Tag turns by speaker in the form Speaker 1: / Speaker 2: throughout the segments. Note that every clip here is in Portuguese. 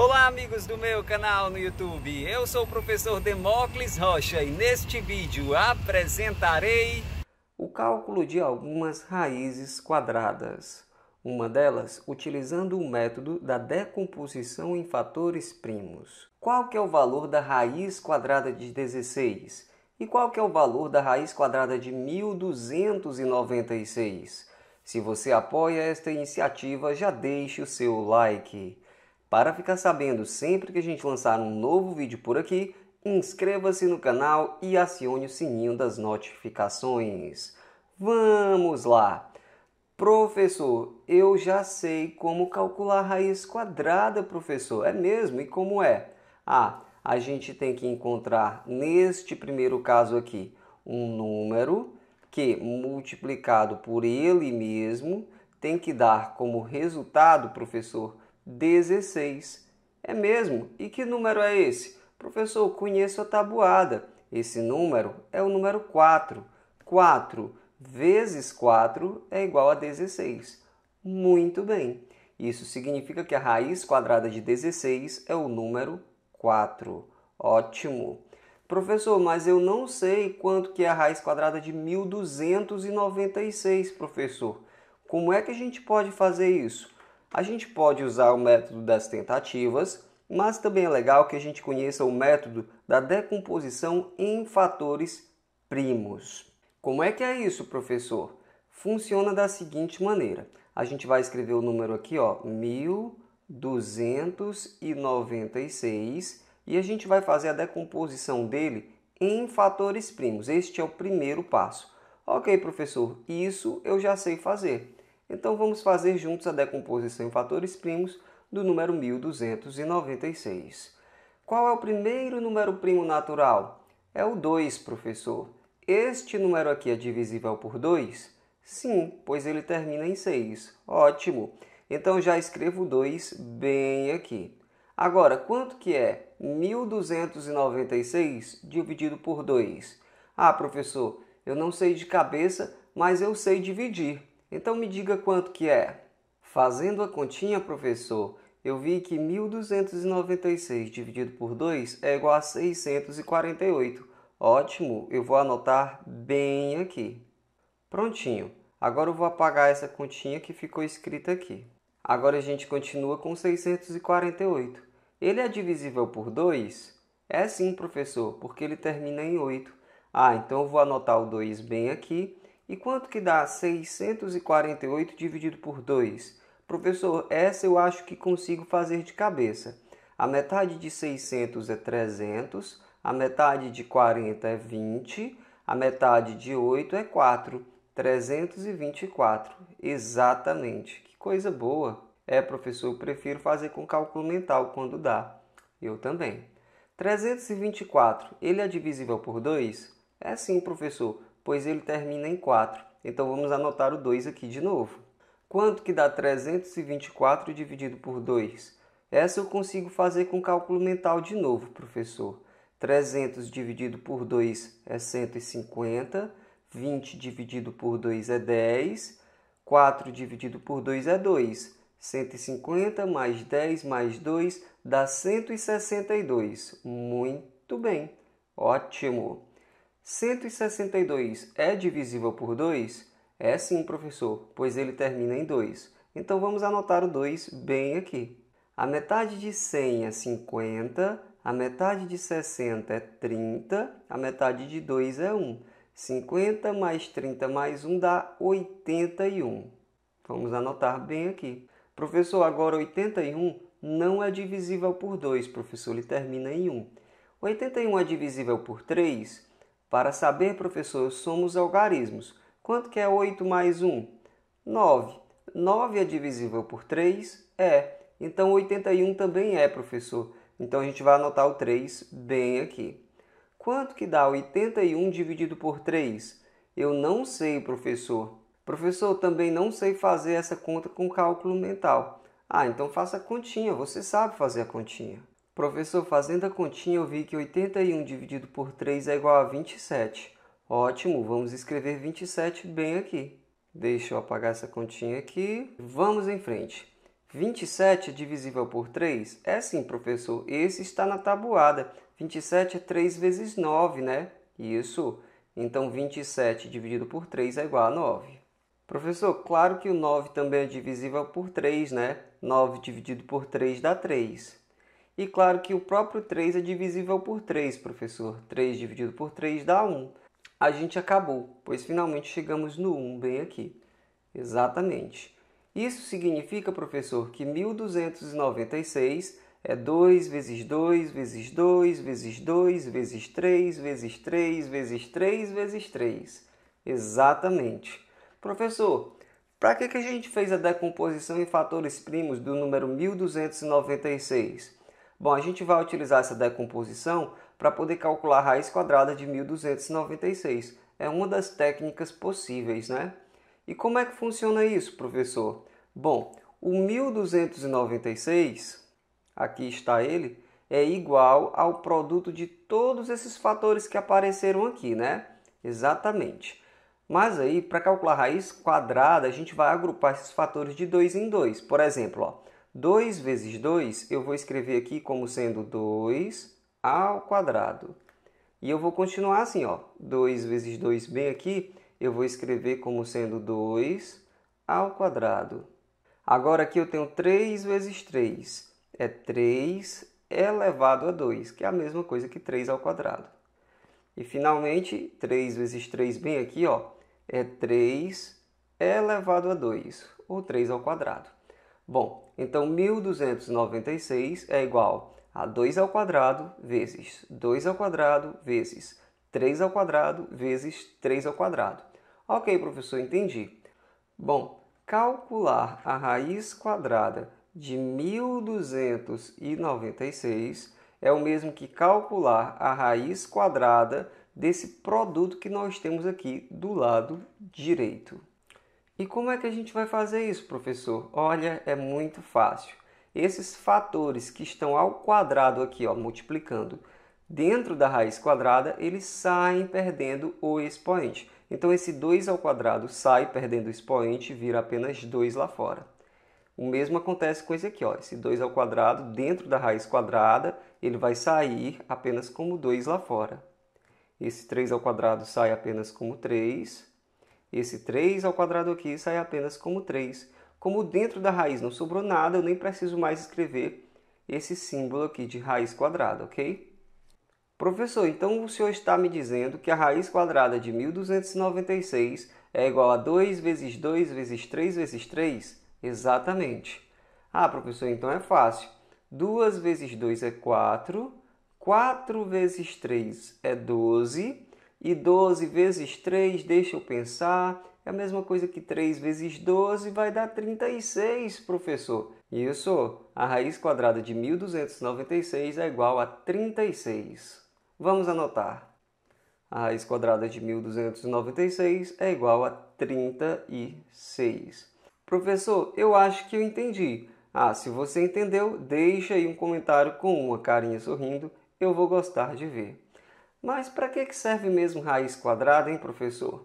Speaker 1: Olá amigos do meu canal no YouTube, eu sou o professor Demócles Rocha e neste vídeo apresentarei o cálculo de algumas raízes quadradas, uma delas utilizando o método da decomposição em fatores primos. Qual que é o valor da raiz quadrada de 16? E qual que é o valor da raiz quadrada de 1296? Se você apoia esta iniciativa, já deixe o seu like. Para ficar sabendo sempre que a gente lançar um novo vídeo por aqui, inscreva-se no canal e acione o sininho das notificações. Vamos lá! Professor, eu já sei como calcular a raiz quadrada, professor. É mesmo? E como é? Ah, a gente tem que encontrar, neste primeiro caso aqui, um número que, multiplicado por ele mesmo, tem que dar como resultado, professor, 16. É mesmo? E que número é esse? Professor, conheço a tabuada. Esse número é o número 4. 4 vezes 4 é igual a 16. Muito bem. Isso significa que a raiz quadrada de 16 é o número 4. Ótimo. Professor, mas eu não sei quanto que é a raiz quadrada de 1296, professor. Como é que a gente pode fazer isso? A gente pode usar o método das tentativas, mas também é legal que a gente conheça o método da decomposição em fatores primos. Como é que é isso, professor? Funciona da seguinte maneira. A gente vai escrever o número aqui, ó, 1296, e a gente vai fazer a decomposição dele em fatores primos. Este é o primeiro passo. Ok, professor, isso eu já sei fazer. Então vamos fazer juntos a decomposição em fatores primos do número 1296. Qual é o primeiro número primo natural? É o 2, professor. Este número aqui é divisível por 2? Sim, pois ele termina em 6. Ótimo. Então já escrevo 2 bem aqui. Agora, quanto que é 1296 dividido por 2? Ah, professor, eu não sei de cabeça, mas eu sei dividir. Então me diga quanto que é. Fazendo a continha, professor, eu vi que 1296 dividido por 2 é igual a 648. Ótimo, eu vou anotar bem aqui. Prontinho. Agora eu vou apagar essa continha que ficou escrita aqui. Agora a gente continua com 648. Ele é divisível por 2? É sim, professor, porque ele termina em 8. Ah, então eu vou anotar o 2 bem aqui e quanto que dá 648 dividido por 2? Professor, essa eu acho que consigo fazer de cabeça. A metade de 600 é 300, a metade de 40 é 20, a metade de 8 é 4. 324. Exatamente. Que coisa boa. É, professor, eu prefiro fazer com cálculo mental quando dá. Eu também. 324, ele é divisível por 2? É sim, professor pois ele termina em 4. Então vamos anotar o 2 aqui de novo. Quanto que dá 324 dividido por 2? Essa eu consigo fazer com cálculo mental de novo, professor. 300 dividido por 2 é 150, 20 dividido por 2 é 10, 4 dividido por 2 é 2. 150 mais 10 mais 2 dá 162. Muito bem, ótimo! 162 é divisível por 2? É sim, professor, pois ele termina em 2. Então vamos anotar o 2 bem aqui. A metade de 100 é 50, a metade de 60 é 30, a metade de 2 é 1. 50 mais 30 mais 1 dá 81. Vamos anotar bem aqui. Professor, agora 81 não é divisível por 2, professor, ele termina em 1. 81 é divisível por 3? Para saber, professor, somos algarismos. Quanto que é 8 mais 1? 9. 9 é divisível por 3? É. Então 81 também é, professor. Então a gente vai anotar o 3 bem aqui. Quanto que dá 81 dividido por 3? Eu não sei, professor. Professor, também não sei fazer essa conta com cálculo mental. Ah, então faça a continha, você sabe fazer a continha. Professor, fazendo a continha, eu vi que 81 dividido por 3 é igual a 27. Ótimo, vamos escrever 27 bem aqui. Deixa eu apagar essa continha aqui. Vamos em frente. 27 é divisível por 3? É sim, professor. Esse está na tabuada. 27 é 3 vezes 9, né? Isso. Então, 27 dividido por 3 é igual a 9. Professor, claro que o 9 também é divisível por 3, né? 9 dividido por 3 dá 3. E claro que o próprio 3 é divisível por 3, professor. 3 dividido por 3 dá 1. A gente acabou, pois finalmente chegamos no 1 bem aqui. Exatamente. Isso significa, professor, que 1296 é 2 vezes 2 vezes 2 vezes 2 vezes 3 vezes 3 vezes 3 vezes 3. Exatamente. Professor, para que, que a gente fez a decomposição em fatores primos do número 1296? Bom, a gente vai utilizar essa decomposição para poder calcular a raiz quadrada de 1296. É uma das técnicas possíveis, né? E como é que funciona isso, professor? Bom, o 1296, aqui está ele, é igual ao produto de todos esses fatores que apareceram aqui, né? Exatamente. Mas aí, para calcular a raiz quadrada, a gente vai agrupar esses fatores de 2 em 2. Por exemplo, ó, 2 vezes 2 eu vou escrever aqui como sendo 2 ao quadrado. E eu vou continuar assim, ó. 2 vezes 2 bem aqui, eu vou escrever como sendo 2 ao quadrado. Agora aqui eu tenho 3 vezes 3. É 3 elevado a 2, que é a mesma coisa que 3 ao quadrado. E finalmente, 3 vezes 3 bem aqui, ó, é 3 elevado a 2, ou 3 ao quadrado. Bom, então 1296 é igual a 2 ao quadrado vezes 2 ao quadrado vezes 3 ao quadrado vezes 3 ao quadrado. Ok, professor, entendi. Bom, calcular a raiz quadrada de 1296 é o mesmo que calcular a raiz quadrada desse produto que nós temos aqui do lado direito. E como é que a gente vai fazer isso, professor? Olha, é muito fácil. Esses fatores que estão ao quadrado aqui, ó, multiplicando dentro da raiz quadrada, eles saem perdendo o expoente. Então esse 2 ao quadrado sai perdendo o expoente e vira apenas 2 lá fora. O mesmo acontece com esse aqui, ó, esse 2 ao quadrado dentro da raiz quadrada, ele vai sair apenas como 2 lá fora. Esse 3 ao quadrado sai apenas como 3 esse 3 ao quadrado aqui sai apenas como 3. Como dentro da raiz não sobrou nada, eu nem preciso mais escrever esse símbolo aqui de raiz quadrada, ok? Professor, então o senhor está me dizendo que a raiz quadrada de 1296 é igual a 2 vezes 2 vezes 3 vezes 3? Exatamente. Ah, professor, então é fácil. 2 vezes 2 é 4, 4 vezes 3 é 12, e 12 vezes 3, deixa eu pensar, é a mesma coisa que 3 vezes 12 vai dar 36, professor. Isso, a raiz quadrada de 1296 é igual a 36. Vamos anotar. A raiz quadrada de 1296 é igual a 36. Professor, eu acho que eu entendi. Ah, se você entendeu, deixa aí um comentário com uma carinha sorrindo, eu vou gostar de ver. Mas para que serve mesmo raiz quadrada, hein, professor?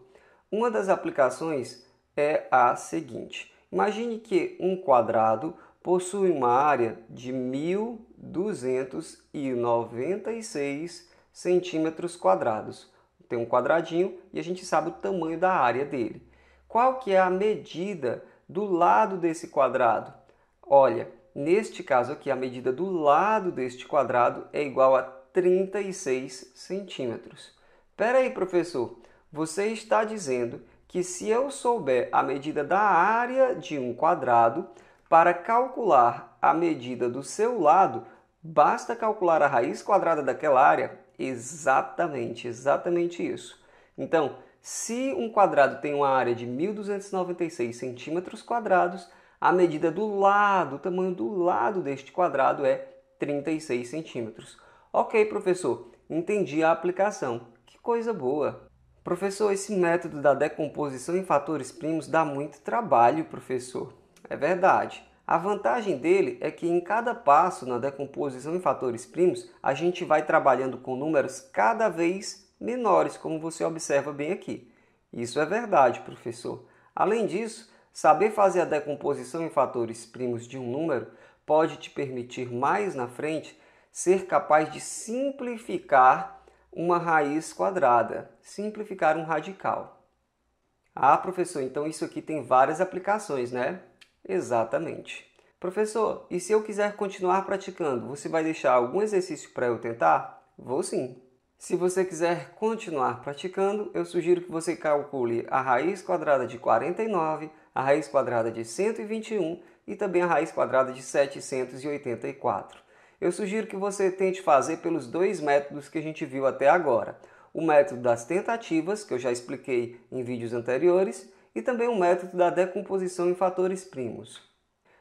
Speaker 1: Uma das aplicações é a seguinte. Imagine que um quadrado possui uma área de 1296 centímetros quadrados. Tem um quadradinho e a gente sabe o tamanho da área dele. Qual que é a medida do lado desse quadrado? Olha, neste caso aqui, a medida do lado deste quadrado é igual a 36 centímetros. Pera aí, professor, você está dizendo que se eu souber a medida da área de um quadrado, para calcular a medida do seu lado, basta calcular a raiz quadrada daquela área? Exatamente, exatamente isso. Então, se um quadrado tem uma área de 1.296 centímetros quadrados, a medida do lado, o tamanho do lado deste quadrado é 36 centímetros. Ok, professor, entendi a aplicação. Que coisa boa! Professor, esse método da decomposição em fatores primos dá muito trabalho, professor. É verdade. A vantagem dele é que em cada passo na decomposição em fatores primos, a gente vai trabalhando com números cada vez menores, como você observa bem aqui. Isso é verdade, professor. Além disso, saber fazer a decomposição em fatores primos de um número pode te permitir mais na frente ser capaz de simplificar uma raiz quadrada, simplificar um radical. Ah, professor, então isso aqui tem várias aplicações, né? Exatamente. Professor, e se eu quiser continuar praticando, você vai deixar algum exercício para eu tentar? Vou sim. Se você quiser continuar praticando, eu sugiro que você calcule a raiz quadrada de 49, a raiz quadrada de 121 e também a raiz quadrada de 784. Eu sugiro que você tente fazer pelos dois métodos que a gente viu até agora. O método das tentativas, que eu já expliquei em vídeos anteriores, e também o método da decomposição em fatores primos.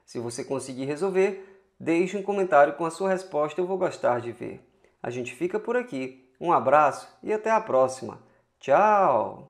Speaker 1: Se você conseguir resolver, deixe um comentário com a sua resposta, eu vou gostar de ver. A gente fica por aqui. Um abraço e até a próxima. Tchau!